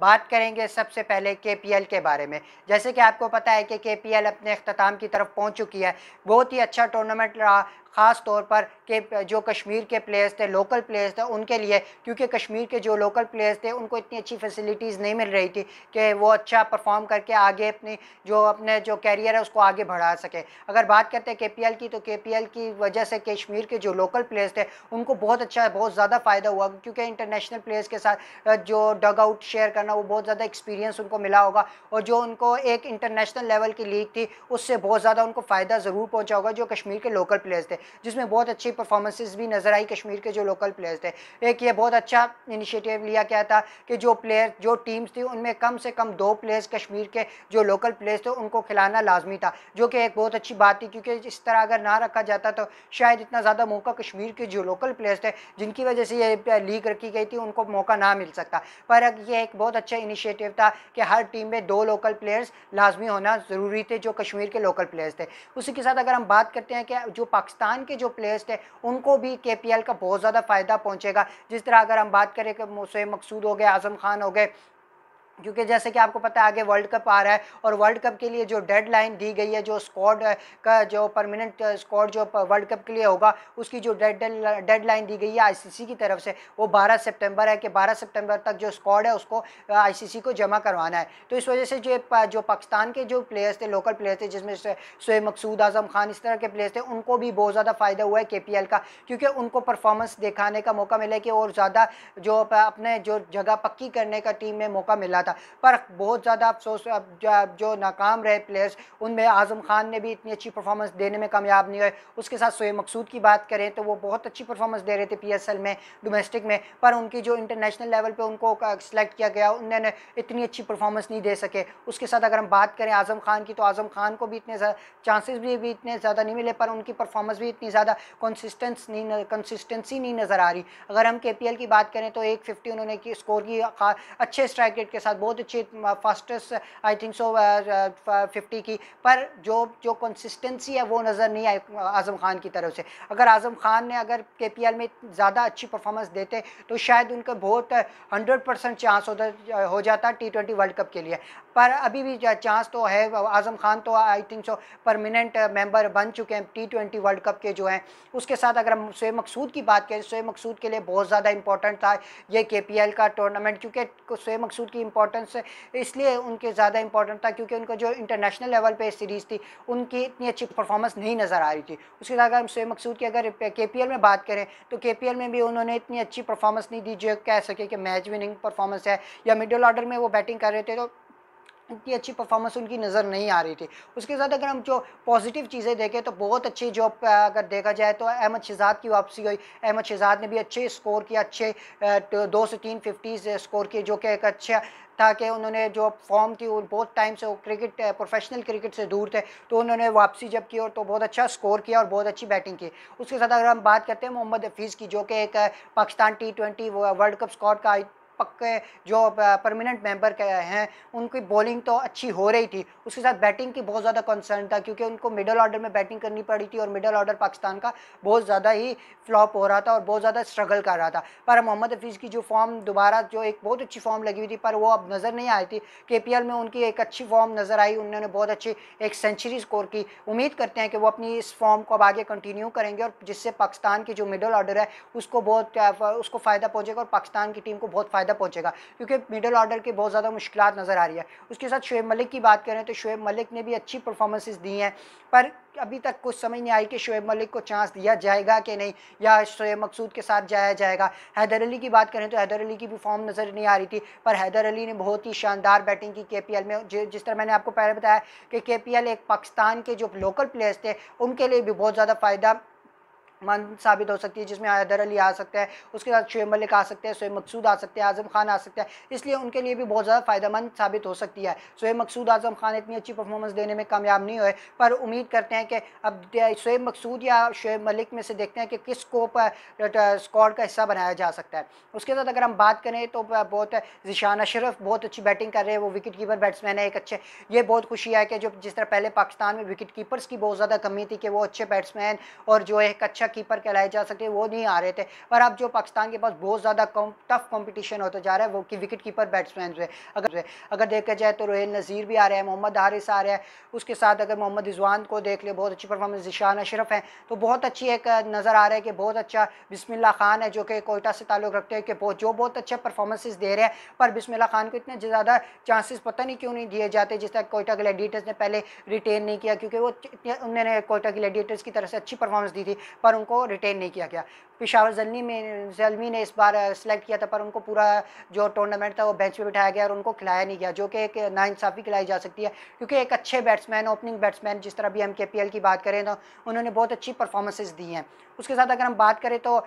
बात करेंगे सबसे पहले के पी एल के बारे में जैसे कि आपको पता है कि के पी एल अपने अख्ताम की तरफ पहुँच चुकी है बहुत ही अच्छा टूर्नामेंट रहा ख़ास तौर पर के जो कश्मीर के प्लेयर्स थे लोकल प्लेयर्स थे उनके लिए क्योंकि कश्मीर के जो लोकल प्लेयर्स थे उनको इतनी अच्छी फैसिलिटीज़ नहीं मिल रही थी कि वो अच्छा परफॉर्म करके आगे अपनी जो अपने जो कैरियर है उसको आगे बढ़ा सके अगर बात करते हैं के पी की तो के की वजह से कश्मीर के जो लोकल प्लेयर्स थे उनको बहुत अच्छा बहुत ज़्यादा फ़ायदा हुआ क्योंकि इंटरनेशनल प्लेयर्स के साथ जो डग आउट शेयर करना वो बहुत ज़्यादा एक्सपीरियंस उनको मिला होगा और जो उनको एक इंटरनेशनल लेवल की लीग थी उससे बहुत ज़्यादा उनको फ़ायदा ज़रूर पहुँचा होगा जो कश्मीर के लोकल प्लेयर्स थे जिसमें बहुत अच्छी परफॉर्मेंसेज भी नज़र आई कश्मीर के जो लोकल प्लेयर्स थे एक ये बहुत अच्छा इनिशिएटिव लिया गया था कि जो प्लेयर जो टीम्स थी उनमें कम से कम दो प्लेयर्स कश्मीर के जो लोकल प्लेयर्स थे उनको खिलाना लाजमी था जो कि एक बहुत अच्छी बात थी क्योंकि इस तरह अगर ना रखा जाता तो शायद इतना ज़्यादा मौका कश्मीर के जो लोकल प्लेयर्स थे जिनकी वजह से ये लीग रखी गई थी उनको मौका ना मिल सकता पर यह एक बहुत अच्छा इनिशिएटिव था कि हर टीम में दो लोकल प्लेयर्स लाजमी होना ज़रूरी थे जो कश्मीर के लोकल प्लेयर्स थे उसी के साथ अगर हम बात करते हैं कि जो पाकिस्तान पाकिस्तान के जो प्लेयर्स थे उनको भी के का बहुत ज़्यादा फ़ायदा पहुँचेगा जिस तरह अगर हम बात करें कि मुसैब मकसूद हो गए आज़म खान हो गए क्योंकि जैसे कि आपको पता है आगे वर्ल्ड कप आ रहा है और वर्ल्ड कप के लिए जो डेडलाइन दी गई है जो स्क्वाड का जो परमानेंट स्क्वाड जो वर्ल्ड कप के लिए होगा उसकी जो डेड डेडलाइन दी गई है आईसीसी की तरफ से वो 12 सितंबर है कि 12 सितंबर तक जो स्क्वाड है उसको आईसीसी को जमा करवाना है तो इस वजह से जो जो पाकिस्तान के जो प्लेयर्स थे लोकल प्लेयर्स थे जिसमें शोएब मकसूद आजम खान इस तरह के प्लेयर्स थे उनको भी बहुत ज़्यादा फ़ायदा हुआ है के का क्योंकि उनको परफॉर्मेंस दिखाने का मौका मिला कि और ज़्यादा जो अपने जो जगह पक्की करने का टीम में मौका मिला था पर बहुत ज़्यादा अफसोस अब जो नाकाम रहे प्लेयर्स उनमें आज़म खान ने भी इतनी अच्छी परफॉर्मेंस देने में कामयाब नहीं हुए उसके साथ सोए मकसूद की बात करें तो वो बहुत अच्छी परफॉर्मेंस दे रहे थे पी में डोमेस्टिक में पर उनकी जो इंटरनेशनल लेवल पर उनको सेलेक्ट किया गया उन्होंने इतनी अच्छी परफॉर्मेंस नहीं दे सके उसके साथ अगर हम बात करें आज़म खान की तो आज़म खान को भी इतने चांसेस भी, भी इतने ज़्यादा नहीं मिले पर उनकी परफॉर्मेंस भी इतनी ज़्यादा कंसिस्टेंस नहीं कंसिस्टेंसी नहीं नज़र आ रही अगर हम के की बात करें तो एक फिफ्टी उन्होंने की स्कोर की अच्छे स्ट्राइक रेट के साथ बहुत अच्छी fastest I think so fifty की पर जो जो कंसिस्टेंसी है वो नज़र नहीं आई आज़म खान की तरफ से अगर आज़म खान ने अगर के पी एल में ज़्यादा अच्छी परफॉर्मेंस देते तो शायद उनका बहुत हंड्रेड परसेंट चांस हो जाता टी ट्वेंटी वर्ल्ड कप के लिए पर अभी भी चांस तो है आज़म खान तो I think so permanent member बन चुके हैं टी ट्वेंटी वर्ल्ड कप के जो हैं उसके साथ अगर हम शोएब मकसूद की बात करें शोएब मकसूद के लिए बहुत ज़्यादा इंपॉर्टेंट था ये के पी एल का टूर्नामेंट क्योंकि शोएब मकसूद की इंपॉर्ट इंपॉर्टेंस इसलिए उनके ज़्यादा इंपॉर्टेंट था क्योंकि उनका जो इंटरनेशनल लेवल पर सीरीज़ थी उनकी इतनी अच्छी परफॉर्मेंस नहीं नज़र आ रही थी उसके साथ अगर हमसे मकसूद की अगर के में बात करें तो के में भी उन्होंने इतनी अच्छी परफॉर्मेंस नहीं दी जो कह सके कि मैच विनिंग परफॉर्मेंस है या मिडिल ऑर्डर में वो बैटिंग कर रहे थे तो इतनी अच्छी परफॉर्मेंस उनकी नज़र नहीं आ रही थी उसके साथ अगर हम जो पॉजिटिव चीज़ें देखें तो बहुत अच्छी जॉब अगर देखा जाए तो अहमद शहजाद की वापसी हुई अहमद शहजाद ने भी अच्छे स्कोर किया अच्छे दो से तीन फिफ्टीज़ स्कोर किए जो कि एक अच्छा था कि उन्होंने जो फॉर्म थी वो बहुत टाइम से वो क्रिकेट प्रोफेशनल क्रिकेट से दूर थे तो उन्होंने वापसी जब की और तो बहुत अच्छा स्कोर किया और बहुत अच्छी बैटिंग की उसके साथ अगर हम बात करते हैं मोहम्मद हफीज़ की जो कि एक Pakistan T twenty world cup स्कॉट का पक्के जो परमानेंट मेंबर हैं उनकी बॉलिंग तो अच्छी हो रही थी उसके साथ बैटिंग की बहुत ज़्यादा कंसर्न था क्योंकि उनको मिडल ऑर्डर में बैटिंग करनी पड़ी थी और मिडल ऑर्डर पाकिस्तान का बहुत ज़्यादा ही फ्लॉप हो रहा था और बहुत ज़्यादा स्ट्रगल कर रहा था पर मोहम्मद हफीज़ की जो फॉर्म दोबारा जो एक बहुत अच्छी फॉर्म लगी हुई थी पर वो अब नज़र नहीं आई थी के में उनकी एक अच्छी फॉर्म नज़र आई उन्होंने बहुत अच्छी एक सेंचुरी स्कोर की उम्मीद करते हैं कि वो अपनी इस फॉर्म को अब आगे कंटिन्यू करेंगे और जिससे पाकिस्तान की जो मिडल ऑर्डर है उसको बहुत उसको फ़ायदा पहुँचेगा और पाकिस्तान की टीम को बहुत फायदा फ़ायदा पहुँचेगा क्योंकि मिडल ऑर्डर की बहुत ज़्यादा मुश्किल नज़र आ रही है उसके साथ शुएब मलिक की बात करें तो शुएब मलिक ने भी अच्छी परफॉर्मेंसेज दी हैं पर अभी तक कुछ समझ नहीं आई कि शुएब मलिक को चांस दिया जाएगा कि नहीं या शुएब मकसूद के साथ जाया जाएगा हैदर अली की बात करें तो हैदर अली की भी फॉर्म नज़र नहीं आ रही थी पर हैदर अली ने बहुत ही शानदार बैटिंग की के में जिस तरह मैंने आपको पहले बताया कि के एक पाकिस्तान के जो लोकल प्लेयर्स थे उनके लिए भी बहुत ज़्यादा फ़ायदा मान साबित हो सकती है जिसमें हैदर अली आ सकता है उसके साथ शुएब मलिक आ सकते हैं सोएब मकसूद आ सकते हैं आज़म खान आ सकता है इसलिए उनके लिए भी बहुत ज़्यादा मंद साबित हो सकती है सोएब मकसूद आज़म खान इतनी अच्छी परफॉर्मेंस देने में कामयाब नहीं हुए पर उम्मीद करते हैं कि अब सोएब मकसूद या शुएब मलिक में से देखते हैं कि किस को स्कॉड का हिस्सा बनाया जा सकता है उसके साथ अगर हम बात करें तो बहुत जिशान अशरफ बहुत अच्छी बैटिंग कर रहे हैं वो विकेट कीपर बैट्समैन है एक अच्छे ये बहुत खुशी है कि जो जिस तरह पहले पाकिस्तान में विकेट कीपर्स की बहुत ज़्यादा कमी थी कि वो अच्छे बैट्समैन और जो एक अच्छा कीपर कहलाए जा सकते वो नहीं आ रहे थे पर अब जो पाकिस्तान के पास बहुत ज़्यादा टफ कॉम्पिटिशन होता जा रहा है वो कि विकेट कीपर बैट्समैन से अगर अगर देखा जाए तो रोहेल नज़ीर भी आ रहे हैं मोहम्मद हारिस आ रहे हैं उसके साथ अगर मोहम्मद रिजवान को देख ले बहुत अच्छी परफॉर्मेंस जिशान अशरफ हैं तो बहुत अच्छी एक नज़र आ रहा है कि बहुत अच्छा बिसमिल्ला खान है जो कि कोयटा से ताल्लुक़ रखते हैं कि बहुत जो बहुत अच्छे परफॉर्मेंसेज दे रहे हैं पर बिसमिल्ला खान को इतने ज़्यादा चांसेस पता नहीं क्यों नहीं दिए जाते जिस तरह कोयटा ग्लैडिएटर्स ने पहले रिटेन नहीं किया क्योंकि वो उन्होंने कोयटा ग्लैडिएटर्स की तरफ से अच्छी परफॉर्मेंस दी थी पर पर उनको रिटेन नहीं किया गया पिशावर जलमी में जलमी ने इस बार सेलेक्ट किया था पर उनको पूरा जो टूर्नामेंट था वो बेंच पे बिठाया गया और उनको खिलाया नहीं गया जो कि एक नाइंसाफ़ी खिलाई जा सकती है क्योंकि एक अच्छे बैट्समैन ओपनिंग बैट्समैन जिस तरह भी हम के की बात करें तो उन्होंने बहुत अच्छी परफॉर्मेंसेज दी हैं उसके साथ अगर हम बात करें तो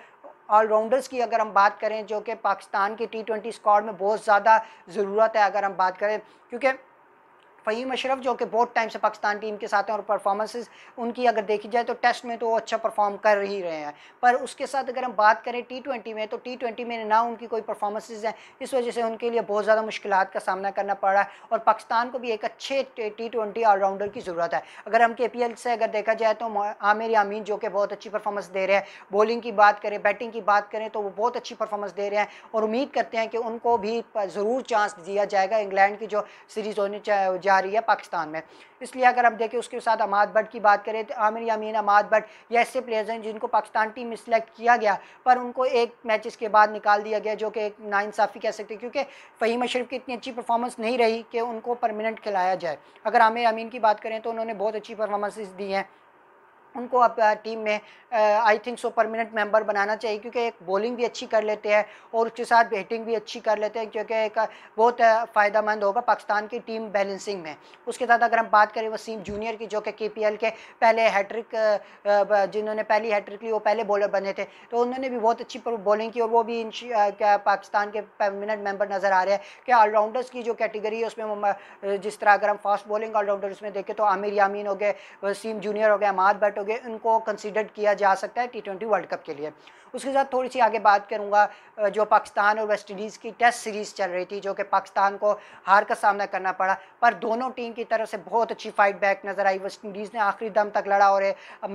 ऑलराउंडर्स की अगर हम बात करें जो कि पाकिस्तान की टी ट्वेंटी स्क्वाड में बहुत ज़्यादा ज़रूरत है अगर हम बात करें क्योंकि फ़हीम अशरफ जो कि बहुत टाइम से पाकिस्तान टीम के साथ हैं और परफॉर्मेंसेस उनकी अगर देखी जाए तो टेस्ट में तो वो अच्छा परफॉर्म कर ही रहे हैं पर उसके साथ अगर हम बात करें टी ट्वेंटी में तो टी ट्वेंटी में ना उनकी कोई परफॉर्मेंसेज हैं इस वजह से उनके लिए बहुत ज़्यादा मुश्किल का सामना करना पड़ रहा है और पाकिस्तान को भी एक अच्छे टी ट्वेंटी ऑलराउंडर की ज़रूरत है अगर हम के पी एल से अगर देखा जाए तो आमिर यामीन जो कि बहुत अच्छी परफॉर्मेंस दे रहे हैं बॉलिंग की बात करें बैटिंग की बात करें तो वो बहुत अच्छी परफॉर्मेंस दे रहे हैं और उम्मीद करते हैं कि उनको भी ज़रूर चांस दिया जाएगा इंग्लैंड की जो सीरीज़ होने जा जा रही है पाकिस्तान में इसलिए अगर हम देखें उसके साथ अमाद भट्ट की बात करें तो आमिर यामीन अमाद भट्ट ये ऐसे प्लेयर्स हैं जिनको पाकिस्तान टीम में सिलेक्ट किया गया पर उनको एक मैचेस के बाद निकाल दिया गया जो कि एक नाइंसाफ़ी कह सकते हैं क्योंकि फ़हीम अशरफ की इतनी अच्छी परफॉर्मेंस नहीं रही कि उनको परमानेंट खिलाया जाए अगर आमिर यामीन की बात करें तो उन्होंने बहुत अच्छी परफॉर्मेंसेज दी हैं उनको अब टीम में I think so permanent member बनाना चाहिए क्योंकि एक बॉलिंग भी अच्छी कर लेते हैं और उसके साथ बैटिंग भी अच्छी कर लेते हैं क्योंकि एक बहुत फ़ायदा मंद होगा पाकिस्तान की टीम बैलेंसिंग में उसके साथ अगर हम बात करें वसीम जूनियर की जो कि के पी के पहले हैट्रिक जिन्होंने पहली हैट्रिक ली वो पहले बॉलर बने थे तो उन्होंने भी बहुत अच्छी बॉलिंग की और वो भी पाकिस्तान के परमानेंट मेम्बर नज़र आ रहे हैं कि ऑलराउंडर्स की जो कैटेगरी है उसमें जिस तरह अगर हम फास्ट बॉलिंग ऑलराउंडर उसमें देखें तो आमिर यामीन हो गए वसीम जूनियर हो गए अमाद भट्ट होंगे उनको कंसिडर किया जा सकता है टी ट्वेंटी वर्ल्ड कप के लिए उसके साथ थोड़ी सी आगे बात करूंगा जो पाकिस्तान और वेस्ट इंडीज़ की टेस्ट सीरीज़ चल रही थी जो कि पाकिस्तान को हार का सामना करना पड़ा पर दोनों टीम की तरफ से बहुत अच्छी फाइट बैक नज़र आई वेस्ट इंडीज़ ने आखिरी दम तक लड़ा और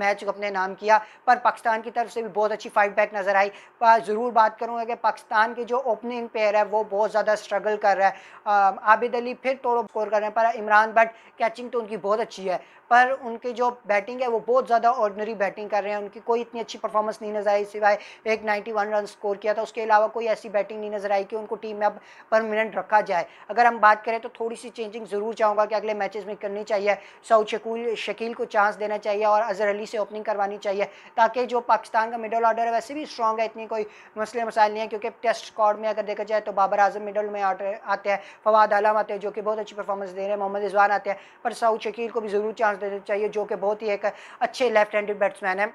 मैच को अपने नाम किया पर पाकिस्तान की तरफ से भी बहुत अच्छी फाइट बैक नज़र आई ज़रूर बात करूँगा कि पाकिस्तान के जो ओपनिंग पेयर है वो बहुत ज़्यादा स्ट्रगल कर रहा है आबिद अली फिर तोड़ो स्कोर कर रहे हैं पर इमरान भट्ट कैचिंग तो उनकी बहुत अच्छी है पर उनकी जो बैटिंग है वो बहुत ज़्यादा ऑर्डनरी बैटिंग कर रहे हैं उनकी कोई इतनी अच्छी परफॉर्मेंस नहीं नजर आई सिवाय एक 91 रन स्कोर किया था उसके अलावा कोई ऐसी बैटिंग नहीं नजर आई कि उनको टीम में अब परमानेंट रखा जाए अगर हम बात करें तो थोड़ी सी चेंजिंग ज़रूर चाहूँगा कि अगले मैचेज़ में करनी चाहिए सऊद शकूल शकील को चांस देना चाहिए और अजहर अली से ओपनिंग करवानी चाहिए ताकि जो पाकिस्तान का मिडल ऑर्डर है वैसे भी स्ट्रॉग है इतनी कोई मसले मसाइल नहीं है क्योंकि टेस्ट स्कॉड में अगर देखा जाए तो बाबर आजम मिडल में आते हैं फवाद आलम आते हैं जो कि बहुत अच्छी परफॉर्मेंस दे रहे हैं मोहम्मद रिजवान आते हैं पर साउथ शकील को भी ज़रूर चांस चाहिए जो कि बहुत ही एक अच्छे लेफ्ट हैंडेड बैट्समैन है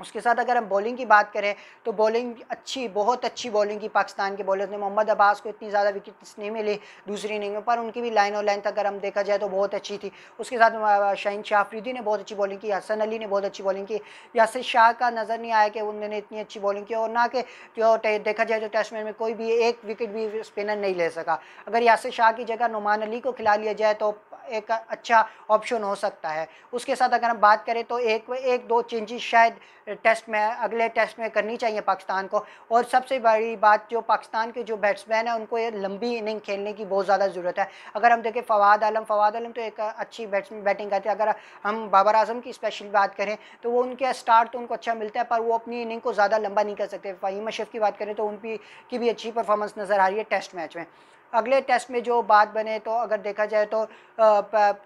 उसके साथ अगर हम बॉलिंग की बात करें तो बॉलिंग अच्छी बहुत अच्छी बॉलिंग की पाकिस्तान के बॉलर्स ने मोहम्मद अब्बास को इतनी ज़्यादा विकेट्स नहीं मिली दूसरी इनिंग में पर उनकी भी लाइन और लेंथ अगर हम देखा जाए तो बहुत अच्छी थी उसके साथ शाहिन शाहफरीदी ने बहुत अच्छी बॉलिंग की हसन अली ने बहुत अच्छी बॉलिंग की यासर शाह का नज़र नहीं आया कि उन्होंने इतनी अच्छी बॉलिंग की और ना कि जो देखा जाए तो टेस्ट मैच में कोई भी एक विकेट भी स्पिनर नहीं ले सका अगर यासर शाह की जगह नुमान अली को खिला लिया जाए तो एक अच्छा ऑप्शन हो सकता है उसके साथ अगर हम बात करें तो एक एक दो चेंजेस शायद टेस्ट में अगले टेस्ट में करनी चाहिए पाकिस्तान को और सबसे बड़ी बात जो पाकिस्तान के जो बैट्समैन है उनको ये लंबी इनिंग खेलने की बहुत ज़्यादा ज़रूरत है अगर हम देखें फवाद आलम फवाद आलम तो एक अच्छी बैट्समैन बैटिंग करते हैं अगर हम बाबर आजम की स्पेशल बात करें तो वो उनके स्टार्ट तो उनको अच्छा मिलता है पर वो अपनी इनिंग को ज़्यादा लंबा नहीं कर सकते फ़हीम अशरफ की बात करें तो उनकी की भी अच्छी परफॉर्मेंस नज़र आ रही है टेस्ट मैच में अगले टेस्ट में जो बात बने तो अगर देखा जाए तो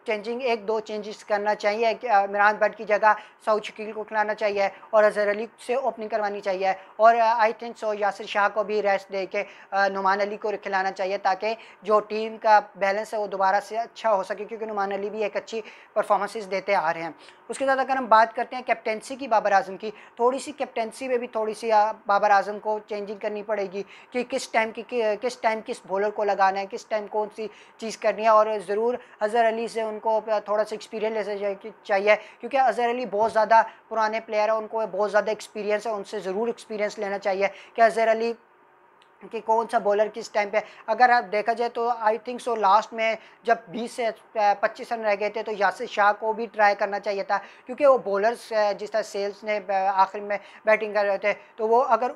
चेंजिंग एक दो चेंजेस करना चाहिए इमरान भट्ट की जगह सऊद शकील को खिलाना चाहिए और अजहर अली से ओपनिंग करवानी चाहिए और आई थिंक सो यासर शाह को भी रेस्ट दे के नुमान अली को खिलाना चाहिए ताकि जो टीम का बैलेंस है वो दोबारा से अच्छा हो सके क्योंकि नुमान अली भी एक अच्छी परफॉर्मेंसेज देते आ रहे हैं उसके साथ अगर हम बात करते हैं कैप्टेंसी की बाबर आजम की थोड़ी सी कैप्टेंसी में भी थोड़ी सी बाबर आजम को चेंजिंग करनी पड़ेगी कि किस टाइम की किस टाइम किस बॉलर को लगाना है किस टाइम कौन सी चीज़ करनी है और ज़रूर अज़हर अली से उनको थोड़ा सा एक्सपीरियंस लेना चाहिए क्योंकि अज़हर अली बहुत ज़्यादा पुराने प्लेयर हैं उनको बहुत ज़्यादा एक्सपीरियंस है उनसे ज़रूर एक्सपीरियंस लेना चाहिए कि अज़हर अली कि कौन सा बॉलर किस टाइम पे अगर आप देखा जाए तो आई थिंक सो लास्ट में जब 20 से 25 रन रह गए थे तो यासिर शाह को भी ट्राई करना चाहिए था क्योंकि वो बॉलर्स जिस तरह सेल्स ने आखिर में बैटिंग कर रहे थे तो वो अगर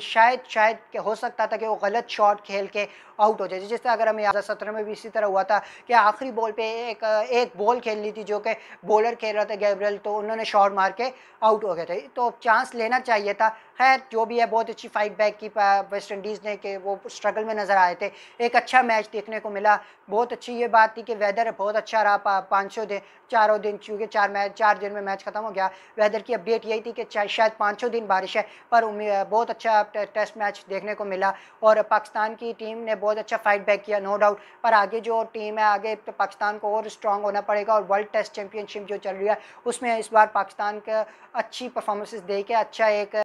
शायद शायद हो सकता था कि वो गलत शॉट खेल के आउट हो जाए जिस तरह अगर हमें सत्रह में भी इसी तरह हुआ था कि आखिरी बॉल पे एक एक बॉल खेलनी थी जो कि बॉलर खेल रहा था गैब्रियल तो उन्होंने शॉट मार के आउट हो गए थे तो चांस लेना चाहिए था खैर जो भी है बहुत अच्छी फाइट बैक की वेस्ट इंडीज़ समझने के वो स्ट्रगल में नज़र आए थे एक अच्छा मैच देखने को मिला बहुत अच्छी ये बात थी कि वेदर बहुत अच्छा रहा पा, पाँच दिन चारों दिन क्योंकि चार मैच चार दिन में मैच ख़त्म हो गया वेदर की अपडेट यही थी कि शायद पाँचों दिन बारिश है पर बहुत अच्छा टेस्ट मैच देखने को मिला और पाकिस्तान की टीम ने बहुत अच्छा फाइट बैक किया नो डाउट पर आगे जो टीम है आगे तो पाकिस्तान को और स्ट्रॉन्ग होना पड़ेगा और वर्ल्ड टेस्ट चैम्पियनशिप जो चल रही है उसमें इस बार पाकिस्तान का अच्छी परफॉर्मेंसेस दे के अच्छा एक